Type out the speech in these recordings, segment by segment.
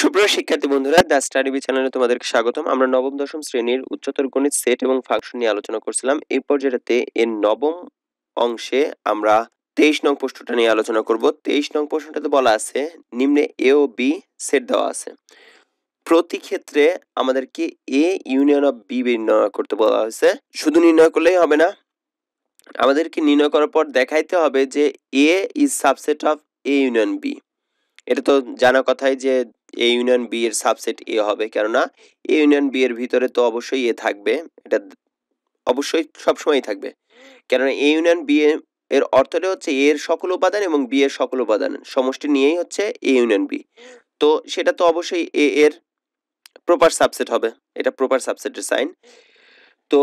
সুপ্রিয় শিক্ষার্থী বন্ধুরা দ্য স্টাডি বি চ্যানেলে তোমাদেরকে স্বাগতম আমরা নবম দশম শ্রেণীর উচ্চতর গণিত সেট এবং ফাংশন নিয়ে আলোচনা করছিলাম এই পর্যায়েতে এর নবম অংশে আমরা তেইশ নং প্রশ্নটা নিয়ে আলোচনা করব তেইশ নং প্রশ্নটাতে বলা আছে নিম্নে এ ও বি সেট দেওয়া আছে প্রতি ক্ষেত্রে আমাদেরকে এ ইউনিয়ন অফ বি নির্ণয় করতে বলা হয়েছে শুধু নির্ণয় করলেই হবে না আমাদেরকে নির্ণয় করার পর দেখাইতে হবে যে A is subset of A union B এটা তো জানা কথাই যে এ ইউনিয়ন বি এর সাবসেট এ হবে কেননা এ ইউনিয়ন বি এর ভিতরে তো অবশ্যই এ থাকবে এটা অবশ্যই সবসময়ই থাকবে কেননা এ ইউনিয়ন বি এর অর্থটা হচ্ছে এ এর সকল উপাদান এবং বি এর সকল উপাদান সমষ্টি নিয়েই হচ্ছে এ ইউনিয়ন বি তো সেটা তো অবশ্যই এ এর প্রপার সাবসেট হবে এটা প্রপার সাবসেটের সাইন তো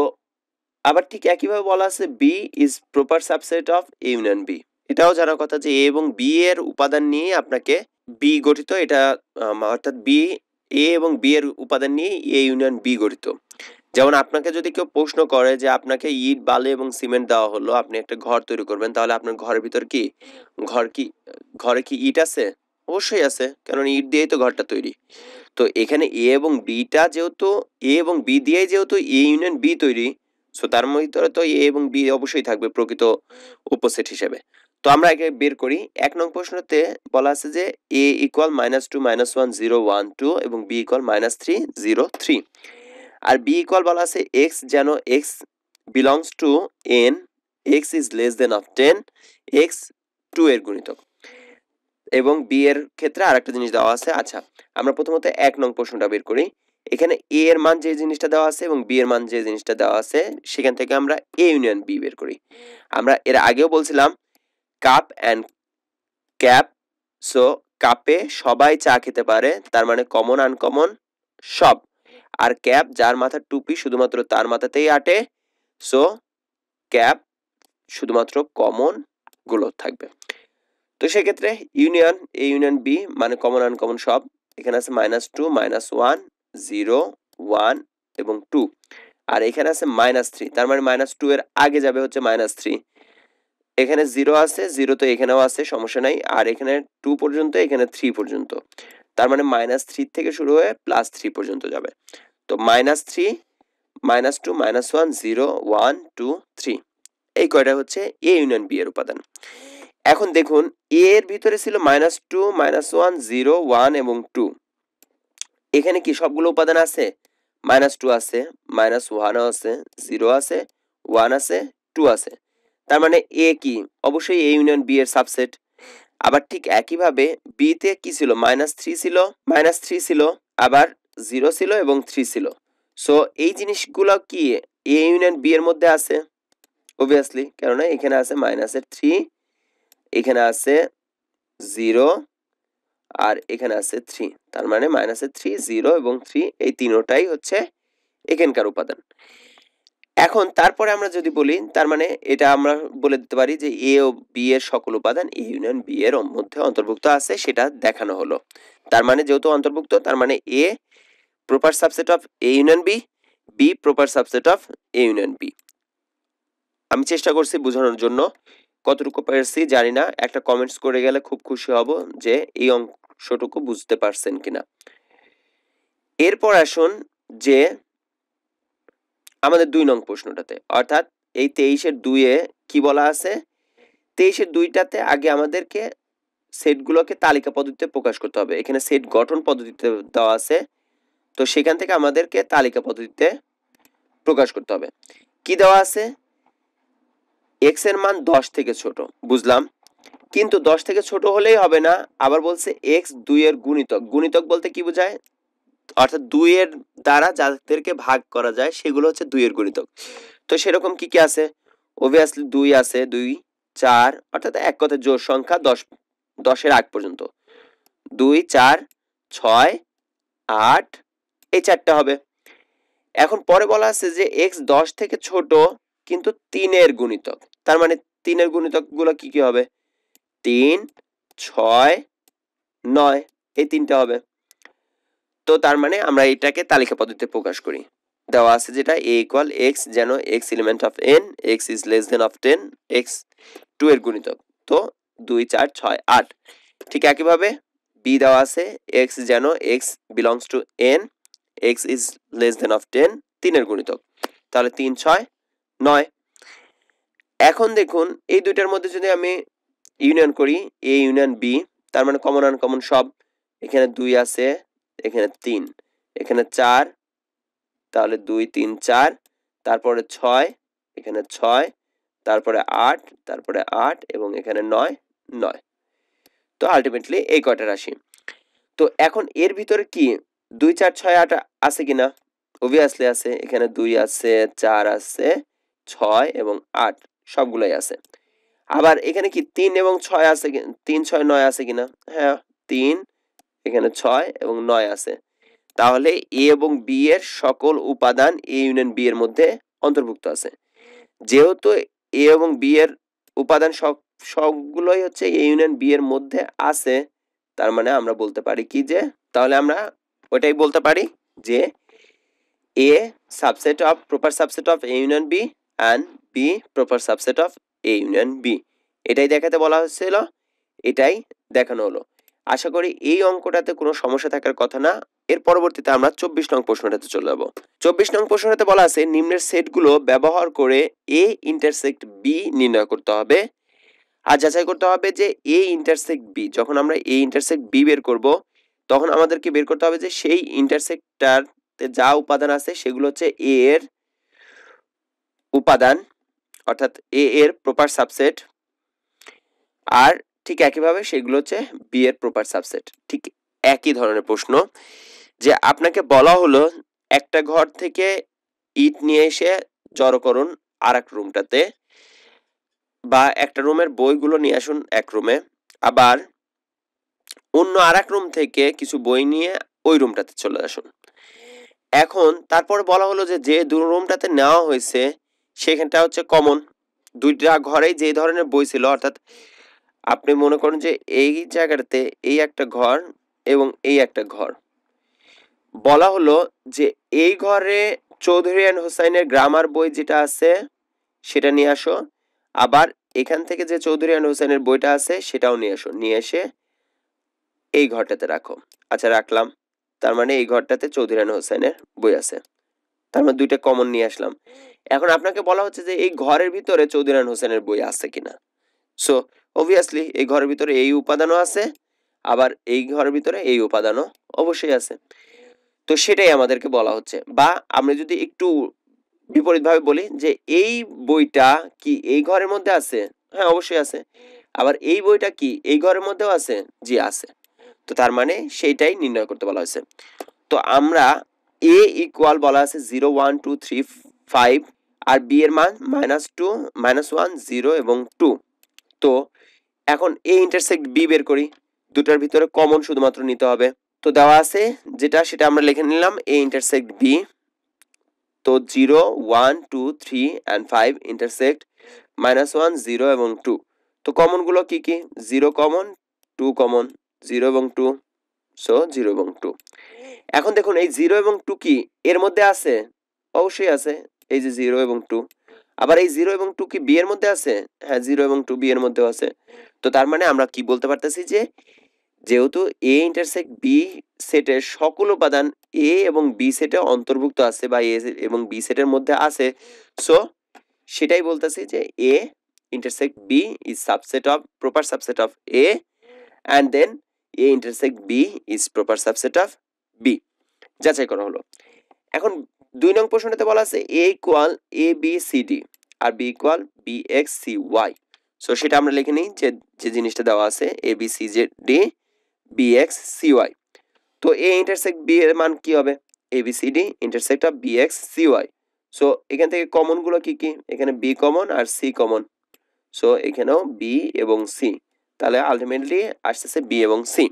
আবার ঠিক একইভাবে বলা আছে B is proper subset of A union B এটাও জানার কথা যে এ এবং বি এর উপাদান নিয়ে আপনাকে বি গঠিত এটা অর্থাৎ বি এ এবং বি এর উপাদান নিয়ে এ ইউনিয়ন বি গঠিত যেমন আপনাকে যদি কেউ প্রশ্ন করে যে আপনাকে ইট বালি এবং সিমেন্ট দেওয়া হলো আপনি একটা ঘর তৈরি করবেন তাহলে আপনার ঘরের ভিতর কি ঘর কি ঘরে কি ইট আছে অবশ্যই আছে কারণ ইট দিয়েই তো ঘরটা তৈরি তো এখানে এ এবং বিটা যেহেতু এ এবং বি দিয়েই যেহেতু এ ইউনিয়ন বি তৈরি সো তার মধ্যে তো এ এবং বি অবশ্যই থাকবে প্রকৃত উপসেট হিসেবে তো আমরা আগে বের করি এক নং প্রশ্নতে বলা আছে যে A equal minus two minus one zero one two এবং B equal minus three zero three আর বি ইকুয়াল বলা আছে এক্স যেন x belongs to N x is less than of ten x two এর গুণিতক এবং বি এর ক্ষেত্রে আর একটা জিনিস দেওয়া আছে আচ্ছা আমরা প্রথমত এক নং প্রশ্নটা বের করি এখানে এ এর মান যে জিনিসটা দেওয়া আছে এবং বি এর মান যে জিনিসটা দেওয়া আছে সেখান থেকে আমরা এ ইউনিয়ন বি বের করি আমরা এর আগেও বলছিলাম কাপ অ্যান্ড ক্যাপ সো কাপে সবাই চা খেতে পারে তার মানে কমন আনকমন সব আর ক্যাপ যার মাথার টুপি শুধুমাত্র তার মাথাতেই আটে সো ক্যাপ শুধুমাত্র কমন গুলো থাকবে তো সেক্ষেত্রে ইউনিয়ন এ ইউনিয়ন বি মানে কমন আনকমন সব এখানে আছে minus two minus one zero one এবং টু আর এখানে আছে মাইনাস থ্রি তার মানে মাইনাস টু এর আগে যাবে হচ্ছে মাইনাস থ্রি এখানে জিরো আছে জিরো তো এখানেও আছে সমস্যা নাই আর এখানে টু পর্যন্ত এখানে থ্রি পর্যন্ত তার মানে মাইনাস থ্রি থেকে শুরু হয়ে প্লাস থ্রি পর্যন্ত যাবে তো minus three minus two minus one zero one two three এই কয়টা হচ্ছে এ ইউনিয়ন বি এর উপাদান এখন দেখুন এ এর ভিতরে ছিল minus two minus one zero one এবং টু এখানে কি সবগুলো উপাদান আছে মাইনাস টু আছে মাইনাস ওয়ানও আছে জিরো আছে ওয়ান আছে টু আছে তার মানে এ কি অবশ্যই এ ইউনিয়ন বি এর সাবসেট আবার ঠিক একইভাবে বিতে কি ছিল মাইনাস থ্রি ছিল মাইনাস থ্রি ছিল আবার জিরো ছিল এবং থ্রি ছিল সো এই জিনিসগুলো কি এ ইউনিয়ন বি এর মধ্যে আছে অবভিয়াসলি কেননা এখানে আছে মাইনাসের থ্রি এখানে আছে জিরো আর এখানে আছে থ্রি তার মানে মাইনাসের থ্রি জিরো এবং থ্রি এই তিনোটাই হচ্ছে এখানকার উপাদান এখন তারপরে আমরা যদি বলি তার মানে এটা আমরা বলে দিতে পারি যে এ ও বি এর সকল উপাদান এ ইউনিয়ন বি এর মধ্যে অন্তর্ভুক্ত আছে সেটা দেখানো হলো তার মানে যেহেতু অন্তর্ভুক্ত তার মানে A proper subset of A union B B proper subset of A union B আমি চেষ্টা করছি বোঝানোর জন্য কতটুকু পারছি জানি না একটা কমেন্টস করে গেলে খুব খুশি হব যে এই অংশটুকু বুঝতে পারছেন কিনা এরপর আসুন যে আমাদের দুই নং প্রশ্নটাতে অর্থাৎ এই তেইশের দুইয়ে কি বলা আছে তেইশের দুইটাতে আগে আমাদেরকে সেটগুলোকে তালিকা পদ্ধতিতে প্রকাশ করতে হবে এখানে সেট গঠন পদ্ধতিতে দেওয়া আছে তো সেখান থেকে আমাদেরকে তালিকা পদ্ধতিতে প্রকাশ করতে হবে কি দেওয়া আছে এক্স এর মান দশ থেকে ছোট বুঝলাম কিন্তু দশ থেকে ছোট হলেই হবে না আবার বলছে এক্স দুই এর গুণিতক গুণিতক বলতে কি বোঝায় অর্থাৎ দুইয়ের দ্বারা যাদেরকে ভাগ করা যায় সেগুলো হচ্ছে দুইয়ের গুণিতক তো সেরকম কি কি আছে অবভিয়াসলি দুই আছে দুই চার অর্থাৎ এক কথা জোর সংখ্যা দশ দশের আগ পর্যন্ত দুই চার ছয় আট এই চারটা হবে এখন পরে বলা আছে যে এক্স দশ থেকে ছোট কিন্তু তিনের গুণিতক তার মানে তিনের গুণিতকগুলো কি কি হবে তিন ছয় নয় এই তিনটা হবে তো তার মানে আমরা এটাকে তালিকা পদ্ধতিতে প্রকাশ করি দেওয়া আছে যেটা এ ইকুয়াল এক্স যেন x element of N x is less than of ten x two এর গুণিতক তো দুই চার ছয় আট ঠিক একইভাবে বি দেওয়া আছে এক্স যেন x belongs to N x is less than of ten তিনের গুণিতক তাহলে তিন ছয় নয় এখন দেখুন এই দুইটার মধ্যে যদি আমি ইউনিয়ন করি এ ইউনিয়ন বি তার মানে কমন আনকমন সব এখানে দুই আছে এখানে তিন এখানে চার তাহলে দুই তিন চার তারপরে ছয় এখানে ছয় তারপরে আট তারপরে আট এবং এখানে নয় নয় তো আলটিমেটলি এই কয়টা রাশি তো এখন এর ভিতরে কি দুই চার ছয় আট আছে কি না অভিয়াসলি আছে এখানে দুই আছে চার আছে ছয় এবং আট সবগুলোই আছে আবার এখানে কি তিন এবং ছয় আছে তিন ছয় নয় আছে কিনা হ্যাঁ তিন এখানে ছয় এবং নয় আছে তাহলে এ এবং বি এর সকল উপাদান এ ইউনিয়ন বি এর মধ্যে অন্তর্ভুক্ত আছে যেহেতু এ এবং বি এর উপাদান সব সবগুলোই হচ্ছে এ ইউনিয়ন বি এর মধ্যে আছে তার মানে আমরা বলতে পারি কি যে তাহলে আমরা ওটাই বলতে পারি যে A subset of proper subset of A union B and B proper subset of A union B এটাই দেখাতে বলা হয়েছিল এটাই দেখানো হলো আশা করি এই অঙ্কটাতে কোনো সমস্যা থাকার কথা না এর পরবর্তীতে আমরা চব্বিশ নং প্রশ্নটাতে চলে যাবো চব্বিশ নং প্রশ্নটাতে বলা আছে নিম্নের সেটগুলো ব্যবহার করে এ ইন্টারসেক্ট বি নির্ণয় করতে হবে আর যাচাই করতে হবে যে এ ইন্টারসেক্ট বি যখন আমরা এ ইন্টারসেক্ট বি বের করব তখন আমাদেরকে বের করতে হবে যে সেই ইন্টারসেক্টটাতে যা উপাদান আছে সেগুলো হচ্ছে এ এর উপাদান অর্থাৎ এ এর প্রপার সাবসেট আর ঠিক একইভাবে সেগুলো হচ্ছে বি এর প্রপার সাবসেট ঠিক একই ধরনের প্রশ্ন যে আপনাকে বলা হলো একটা ঘর থেকে ইট নিয়ে এসে জড়ো করুন আর এক রুমটাতে বা একটা রুমের বইগুলো নিয়ে আসুন এক রুমে আবার অন্য আর এক রুম থেকে কিছু বই নিয়ে ওই রুমটাতে চলে আসুন এখন তারপর বলা হলো যে যে দু রুমটাতে নেওয়া হয়েছে সেখানটা হচ্ছে কমন দুইটা ঘরেই যে ধরনের বই ছিল অর্থাৎ আপনি মনে করেন যে এই জায়গাটাতে এই একটা ঘর এবং এই একটা ঘর বলা হলো যে এই ঘরে চৌধুরী অ্যান্ড হোসাইনের গ্রামার বই যেটা আছে সেটা নিয়ে আসো আবার এখান থেকে যে চৌধুরী অ্যান্ড হোসাইনের বইটা আছে সেটাও নিয়ে আসো নিয়ে এসে এই ঘরটাতে রাখো আচ্ছা রাখলাম তার মানে এই ঘরটাতে চৌধুরী অ্যান্ড হোসাইনের বই আছে তার মানে দুইটা কমন নিয়ে আসলাম এখন আপনাকে বলা হচ্ছে যে এই ঘরের ভিতরে চৌধুরী অ্যান্ড হোসেনের বই আছে কিনা সো অবভিয়াসলি এই ঘরের ভিতরে এই উপাদানও আছে আবার এই ঘরের ভিতরে এই উপাদানও অবশ্যই আছে তো সেটাই আমাদেরকে বলা হচ্ছে বা আমরা যদি একটু বিপরীতভাবে বলি যে এই বইটা কি এই ঘরের মধ্যে আছে হ্যাঁ অবশ্যই আছে আবার এই বইটা কি এই ঘরের মধ্যেও আছে জি আছে তো তার মানে সেইটাই নির্ণয় করতে বলা হয়েছে তো আমরা এ ইকুয়াল বলা আছে zero one two three five আর বি এর মান minus two minus one zero এবং টু তো এখন এ ইন্টারসেক্ট বি বের করি দুটার ভিতরে কমন শুধুমাত্র নিতে হবে তো দেওয়া আছে যেটা সেটা আমরা লিখে নিলাম এ ইন্টারসেক্ট বি তো zero one two three and five intersect minus one zero এবং টু তো কমনগুলো কি কি zero common two common zero এবং টু সো জিরো এবং টু এখন দেখুন এই জিরো এবং টু কি এর মধ্যে আছে অবশ্যই আছে এই যে জিরো এবং টু আবার এই জিরো এবং টু কি বি এর মধ্যে আছে হ্যাঁ জিরো এবং টু বি এর মধ্যেও আছে তো তার মানে আমরা কি বলতে পারতেছি যে যেহেতু এ ইন্টারসেক বি সেটের সকল উপাদান এ এবং বি সেটে অন্তর্ভুক্ত আছে বা এ এবং বি সেটের মধ্যে আছে সো সেটাই বলতেছি যে A intersect B is subset of proper subset of A and then A intersect B is proper subset of B যাচাই করা হলো এখন দুই নং প্রশ্নটাতে বলা আছে A equal A B C D আর B equal B x C y so সেটা আমরা লিখে নিই যে যে জিনিসটা দেওয়া আছে A B C J D B x C y তো এ ইন্টারসেক্ট বি এর মান কি হবে A B C D intersect of B x C y so এখান থেকে কমনগুলো কি কি এখানে বি কমন আর সি কমন সো এখানেও বি এবং সি তাহলে আলটিমেটলি আসতেছে বি এবং সি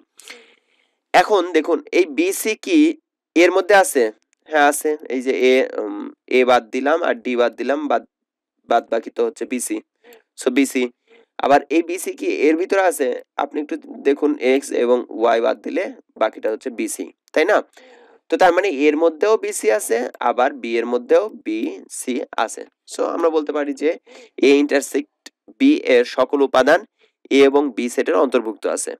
এখন দেখুন এই বি সি কি এর মধ্যে আছে হ্যাঁ আছে এই যে এ এ বাদ দিলাম আর ডি বাদ দিলাম বাদ বাদ বাকি তো হচ্ছে বি সি সো বিসি আবার এই বিসি কি এর ভিতরে আছে আপনি একটু দেখুন এক্স এবং ওয়াই বাদ দিলে বাকিটা হচ্ছে বিসি তাই না তো তার মানে এর মধ্যেও বিসি আছে আবার বি এর মধ্যেও বি সি আছে সো আমরা বলতে পারি যে এ ইন্টারসেক্ট বি এর সকল উপাদান এ এবং বি সেটের অন্তর্ভুক্ত আছে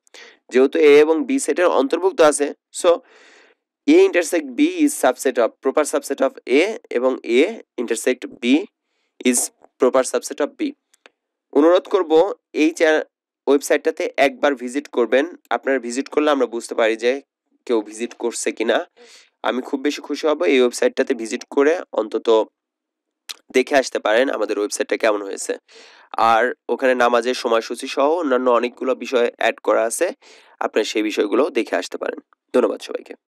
যেহেতু এ এবং বি সেটের অন্তর্ভুক্ত আছে so A intersect B is subset of proper subset of A এবং A intersect B is proper subset of B অনুরোধ করব এই ওয়েবসাইটটাতে একবার ভিজিট করবেন আপনার ভিজিট করলে আমরা বুঝতে পারি যে কেউ ভিজিট করছে কিনা আমি খুব বেশি খুশি হব এই ওয়েবসাইটটাতে ভিজিট করে অন্তত দেখে আসতে পারেন আমাদের ওয়েবসাইটটা কেমন হয়েছে আর ওখানে নামাজের সময়সূচি সহ অন্যান্য অনেকগুলো বিষয় অ্যাড করা আছে আপনারা সেই বিষয়গুলো দেখে আসতে পারেন ধন্যবাদ সবাইকে